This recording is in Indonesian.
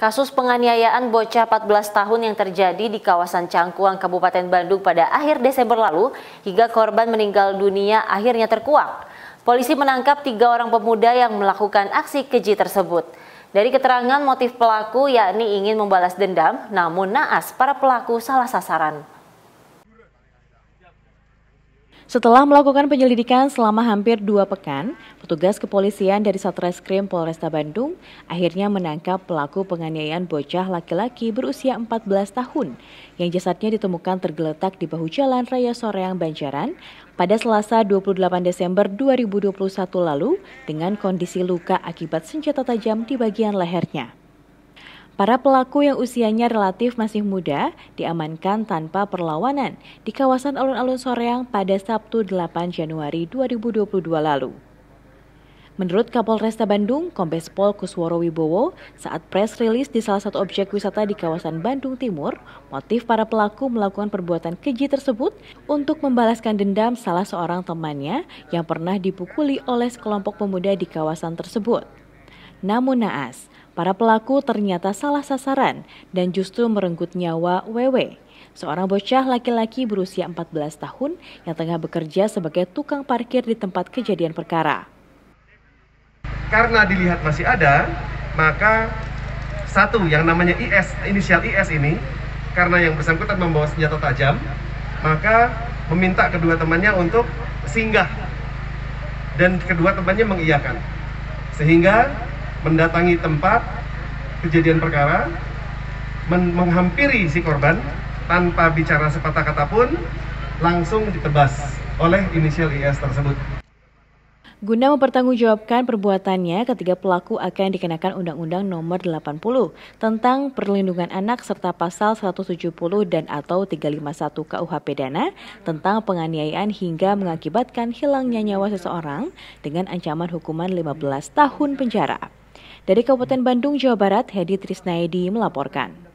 Kasus penganiayaan bocah 14 tahun yang terjadi di kawasan Cangkuang, Kabupaten Bandung pada akhir Desember lalu hingga korban meninggal dunia akhirnya terkuak. Polisi menangkap tiga orang pemuda yang melakukan aksi keji tersebut. Dari keterangan motif pelaku yakni ingin membalas dendam, namun naas para pelaku salah sasaran. Setelah melakukan penyelidikan selama hampir dua pekan, petugas kepolisian dari Satreskrim Polresta Bandung akhirnya menangkap pelaku penganiayaan bocah laki-laki berusia 14 tahun yang jasadnya ditemukan tergeletak di bahu jalan Raya Soreang Banjaran pada Selasa 28 Desember 2021 lalu dengan kondisi luka akibat senjata tajam di bagian lehernya. Para pelaku yang usianya relatif masih muda diamankan tanpa perlawanan di kawasan alun-alun Soreang pada Sabtu 8 Januari 2022 lalu. Menurut Kapolresta Bandung, Kombes Pol Kusworo Wibowo, saat press rilis di salah satu objek wisata di kawasan Bandung Timur, motif para pelaku melakukan perbuatan keji tersebut untuk membalaskan dendam salah seorang temannya yang pernah dipukuli oleh sekelompok pemuda di kawasan tersebut. Namun naas, Para pelaku ternyata salah sasaran dan justru merenggut nyawa Wewe, seorang bocah laki-laki berusia 14 tahun yang tengah bekerja sebagai tukang parkir di tempat kejadian perkara. Karena dilihat masih ada, maka satu yang namanya IS, inisial IS ini, karena yang bersangkutan membawa senjata tajam, maka meminta kedua temannya untuk singgah dan kedua temannya mengiyakan. Sehingga mendatangi tempat kejadian perkara, menghampiri si korban tanpa bicara sepatah kata pun langsung ditebas oleh inisial IS tersebut. Guna mempertanggungjawabkan perbuatannya, ketiga pelaku akan dikenakan Undang-Undang Nomor 80 tentang Perlindungan Anak serta Pasal 170 dan atau 351 KUHP Dana tentang penganiayaan hingga mengakibatkan hilangnya nyawa seseorang dengan ancaman hukuman 15 tahun penjara. Dari Kabupaten Bandung, Jawa Barat, Hedi Trisnaedi melaporkan.